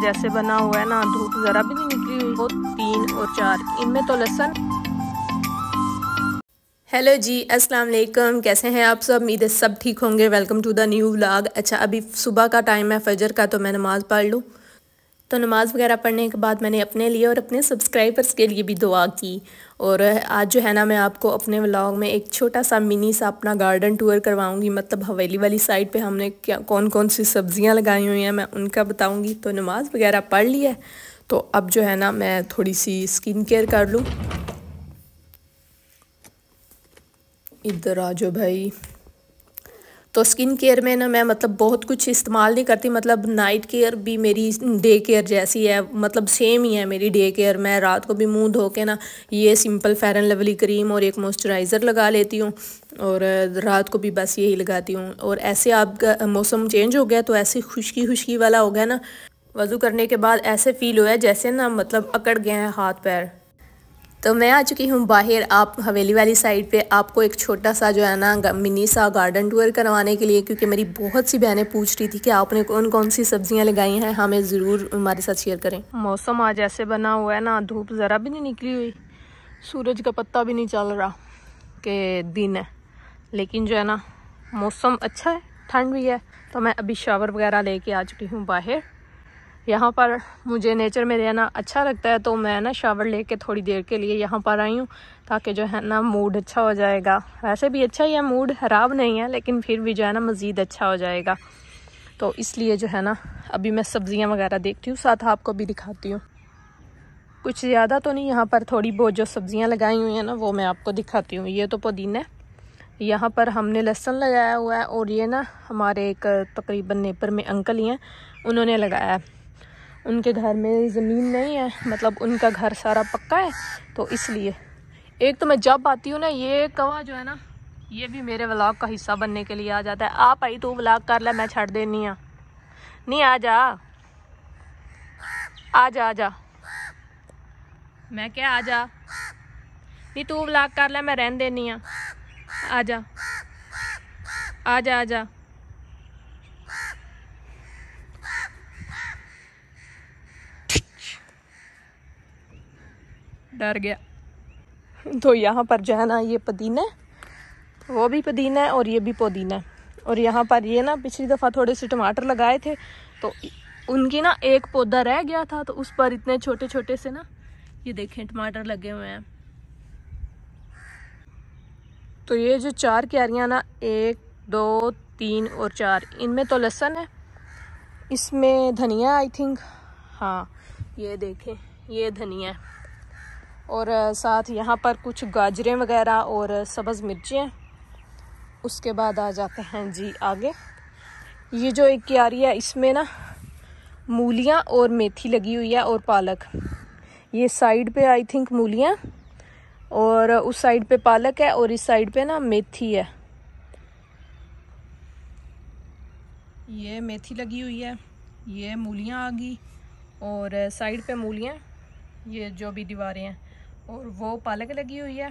जैसे बना हुआ है ना धूप ज़रा भी नहीं निकली हुई वो तीन और चार इनमें तो लहसन हेलो जी अस्सलाम वालेकुम कैसे हैं आप सब उम्मीद सब ठीक होंगे welcome to the new vlog अच्छा अभी सुबह का टाइम है फजर का तो मैं नमाज़ पढ़ लूँ तो नमाज़ वगैरह पढ़ने के बाद मैंने अपने लिए और अपने सब्सक्राइबर्स के लिए भी दुआ की और आज जो है ना मैं आपको अपने व्लॉग में एक छोटा सा मिनी सा अपना गार्डन टूर करवाऊंगी मतलब हवेली वाली साइड पे हमने क्या कौन कौन सी सब्ज़ियाँ लगाई हुई हैं मैं उनका बताऊंगी तो नमाज़ वगैरह पढ़ ली है तो अब जो है ना मैं थोड़ी सी स्किन केयर कर लूँ इधर आ जाओ भाई तो स्किन केयर में ना मैं मतलब बहुत कुछ इस्तेमाल नहीं करती मतलब नाइट केयर भी मेरी डे केयर जैसी है मतलब सेम ही है मेरी डे केयर मैं रात को भी मुंह धो के ना ये simple Fair and Lovely cream और एक मॉइस्चराइज़र लगा लेती हूँ और रात को भी बस यही लगाती हूँ और ऐसे आपका मौसम चेंज हो गया तो ऐसे खुशकी खुशकी वाला हो गया ना वज़ू करने के बाद ऐसे फ़ील हुआ है जैसे ना मतलब अकड़ गए हैं हाथ पैर तो मैं आ चुकी हूँ बाहर आप हवेली वाली साइड पे आपको एक छोटा सा जो है ना मिनी सा गार्डन टूर करवाने के लिए क्योंकि मेरी बहुत सी बहनें पूछ रही थी कि आपने कौन कौन सी सब्जियाँ लगाई हैं हमें हाँ, ज़रूर हमारे साथ शेयर करें मौसम आज ऐसे बना हुआ है ना धूप ज़रा भी नहीं निकली हुई सूरज का पत्ता भी नहीं चल रहा कि दिन है लेकिन जो है ना मौसम अच्छा है ठंड भी है तो मैं अभी शावर वगैरह लेके आ चुकी हूँ बाहर यहाँ पर मुझे नेचर में रहना अच्छा लगता है तो मैं ना शावर लेके थोड़ी देर के लिए यहाँ पर आई हूँ ताकि जो है ना मूड अच्छा हो जाएगा वैसे भी अच्छा ही है मूड ख़राब नहीं है लेकिन फिर भी जो है ना मज़ीद अच्छा हो जाएगा तो इसलिए जो है ना अभी मैं सब्ज़ियाँ वगैरह देखती हूँ साथ आपको भी दिखाती हूँ कुछ ज़्यादा तो नहीं यहाँ पर थोड़ी बहुत जो सब्ज़ियाँ लगाई हुई हैं ना वो मैं आपको दिखाती हूँ ये तो पुदीना है यहाँ पर हमने लहसन लगाया हुआ है और ये ना हमारे एक तकरीबन नेपर में अंकल ही हैं उन्होंने लगाया है उनके घर में ज़मीन नहीं है मतलब उनका घर सारा पक्का है तो इसलिए एक तो मैं जब आती हूँ ना ये कवा जो है ना ये भी मेरे व्लाग का हिस्सा बनने के लिए आ जाता है आप आई तू तो व्लाग कर ले मैं छड़ देनी हाँ नहीं आ जा आ जा आ जा मैं क्या आ जा नहीं तू व्लाग कर ले मैं रहन देनी हाँ आ जा आ जा आ जा डर गया तो यहाँ पर जो है ना ये पुदीना है वो भी पुदीना है और ये भी पुदीना है और यहाँ पर ये ना पिछली दफ़ा थोड़े से टमाटर लगाए थे तो उनकी ना एक पौधा रह गया था तो उस पर इतने छोटे छोटे से ना ये देखें टमाटर लगे हुए हैं तो ये जो चार क्यारियाँ ना एक दो तीन और चार इनमें तो लहसन है इसमें धनिया आई थिंक हाँ ये देखें ये धनिया है और साथ यहाँ पर कुछ गाजरें वगैरह और सब्ज़ मिर्चें उसके बाद आ जाते हैं जी आगे ये जो एक क्यारी है इसमें ना मूलियाँ और मेथी लगी हुई है और पालक ये साइड पे आई थिंक मूलियाँ और उस साइड पे पालक है और इस साइड पे ना मेथी है ये मेथी लगी हुई है ये मूलियाँ आ गई और साइड पे मूलियाँ ये जो भी दीवारें हैं और वो पालक लगी हुई है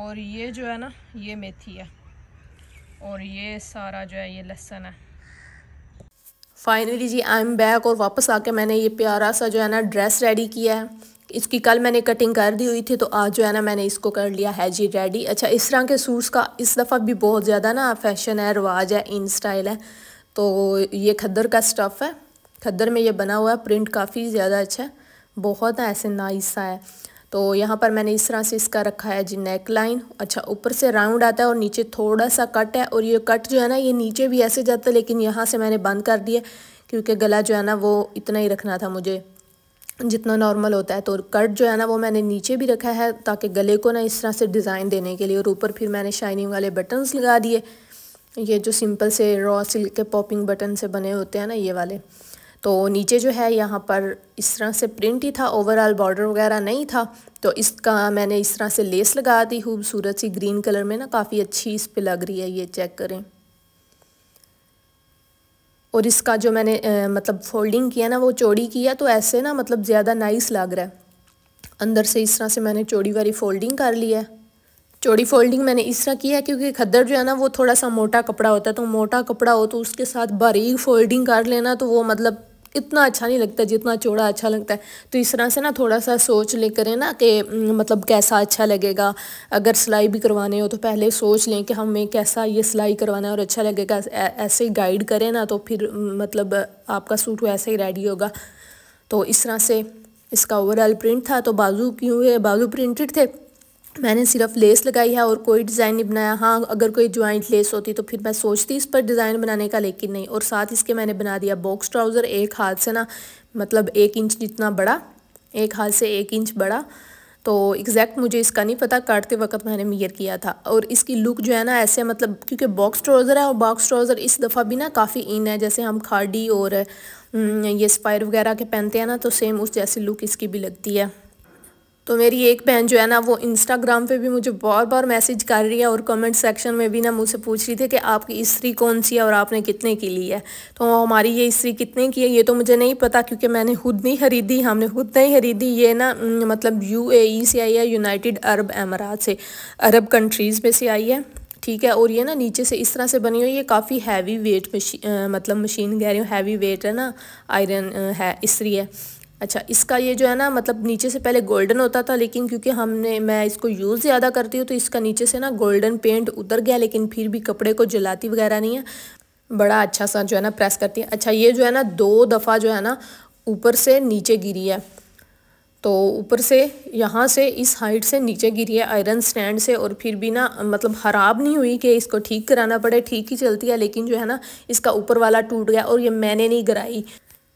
और ये जो है ना ये मेथी है और ये सारा जो है ये लहसन है फाइनली जी आई एम बैक और वापस आके मैंने ये प्यारा सा जो है ना ड्रेस रेडी किया है इसकी कल मैंने कटिंग कर दी हुई थी तो आज जो है ना मैंने इसको कर लिया है जी रेडी अच्छा इस तरह के सूट्स का इस दफ़ा भी बहुत ज़्यादा ना फैशन है रिवाज है इन स्टाइल है तो ये खद्दर का स्टफ़ है खद्दर में ये बना हुआ है प्रिंट काफ़ी ज़्यादा अच्छा है बहुत ऐसे नाइस सा है तो यहाँ पर मैंने इस तरह से इसका रखा है जी नेक लाइन अच्छा ऊपर से राउंड आता है और नीचे थोड़ा सा कट है और ये कट जो है ना ये नीचे भी ऐसे जाता है लेकिन यहाँ से मैंने बंद कर दिया क्योंकि गला जो है ना वो इतना ही रखना था मुझे जितना नॉर्मल होता है तो कट जो है ना वो मैंने नीचे भी रखा है ताकि गले को ना इस तरह से डिज़ाइन देने के लिए और ऊपर फिर मैंने शाइनिंग वाले बटन्स लगा दिए ये जो सिंपल से रॉ सिल्क के पॉपिंग बटन से बने होते हैं ना ये वाले तो नीचे जो है यहाँ पर इस तरह से प्रिंट ही था ओवरऑल बॉर्डर वगैरह नहीं था तो इसका मैंने इस तरह से लेस लगा दी खूबसूरत सी ग्रीन कलर में ना काफ़ी अच्छी इस पर लग रही है ये चेक करें और इसका जो मैंने आ, मतलब फोल्डिंग किया ना वो चौड़ी किया तो ऐसे ना मतलब ज़्यादा नाइस लग रहा है अंदर से इस तरह से मैंने चौड़ी वाली फोल्डिंग कर ली है चौड़ी फोल्डिंग मैंने इस तरह की है क्योंकि खद्दर जो है ना वो थोड़ा सा मोटा कपड़ा होता है तो मोटा कपड़ा हो तो उसके साथ बारीक फोल्डिंग कर लेना तो वो मतलब इतना अच्छा नहीं लगता जितना चौड़ा अच्छा लगता है तो इस तरह से ना थोड़ा सा सोच ले करें ना कि मतलब कैसा अच्छा लगेगा अगर सिलाई भी करवाने हो तो पहले सोच लें कि हमें कैसा ये सिलाई करवाना है और अच्छा लगेगा ऐसे ही गाइड करें ना तो फिर मतलब आपका सूट वैसे ही रेडी होगा तो इस तरह से इसका ओवरऑल प्रिंट था तो बाजू क्यों हुए बाजू प्रिंटेड थे मैंने सिर्फ लेस लगाई है और कोई डिज़ाइन नहीं बनाया हाँ अगर कोई ज्वाइंट लेस होती तो फिर मैं सोचती इस पर डिज़ाइन बनाने का लेकिन नहीं और साथ इसके मैंने बना दिया बॉक्स ट्राउज़र एक हाथ से ना मतलब एक इंच जितना बड़ा एक हाथ से एक इंच बड़ा तो एग्जैक्ट मुझे इसका नहीं पता काटते वक्त मैंने मेयर किया था और इसकी लुक जो है ना ऐसे मतलब क्योंकि बॉक्स ट्राउज़र है और बॉक्स ट्राउज़र इस दफ़ा भी ना काफ़ी इन है जैसे हम खाडी और हम्म, ये स्पायर वगैरह के पहनते हैं ना तो सेम उस जैसी लुक इसकी भी लगती है तो मेरी एक बहन जो है ना वो इंस्टाग्राम पे भी मुझे बार बार मैसेज कर रही है और कमेंट सेक्शन में भी ना मुझसे पूछ रही थी कि आपकी इस्त्री कौन सी है और आपने कितने की ली है तो हमारी ये इस्त्री कितने की है ये तो मुझे नहीं पता क्योंकि मैंने खुद नहीं खरीदी हमने खुद नहीं खरीदी ये ना मतलब यू e से आई है यूनाइटेड अरब अमारात से अरब कंट्रीज़ में से आई है ठीक है और ये ना नीचे से इस तरह से बनी हुई ये काफ़ी हैवी वेट मशीन मतलब मशीन कह रही हूँ हैवी वेट है ना आयरन है इसी है अच्छा इसका ये जो है ना मतलब नीचे से पहले गोल्डन होता था लेकिन क्योंकि हमने मैं इसको यूज़ ज़्यादा करती हूँ तो इसका नीचे से ना गोल्डन पेंट उतर गया लेकिन फिर भी कपड़े को जलाती वगैरह नहीं है बड़ा अच्छा सा जो है ना प्रेस करती है अच्छा ये जो है ना दो दफ़ा जो है ना ऊपर से नीचे गिरी है तो ऊपर से यहाँ से इस हाइट से नीचे गिरी है आयरन स्टैंड से और फिर भी ना मतलब ख़राब नहीं हुई कि इसको ठीक कराना पड़े ठीक ही चलती है लेकिन जो है ना इसका ऊपर वाला टूट गया और ये मैंने नहीं कराई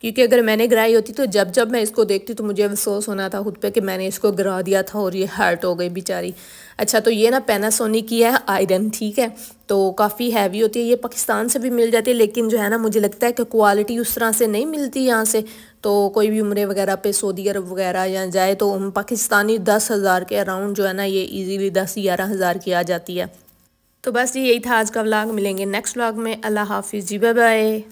क्योंकि अगर मैंने गिराई होती तो जब जब मैं इसको देखती तो मुझे अफसोस होना था खुद पे कि मैंने इसको गिरा दिया था और ये हर्ट हो गई बेचारी अच्छा तो ये ना पैनासोनिक की है आयरन ठीक है तो काफ़ी हैवी होती है ये पाकिस्तान से भी मिल जाती है लेकिन जो है ना मुझे लगता है कि क्वालिटी उस तरह से नहीं मिलती यहाँ से तो कोई भी उम्र वगैरह पे सऊदी अरब वगैरह या जाए तो पाकिस्तानी दस हज़ार के अराउंड जो है ना ये ईजीली दस ग्यारह हज़ार की आ जाती है तो बस यही था आज का व्लाग मिलेंगे नेक्स्ट व्लाग में अल्लाह हाफिज़ जी बाय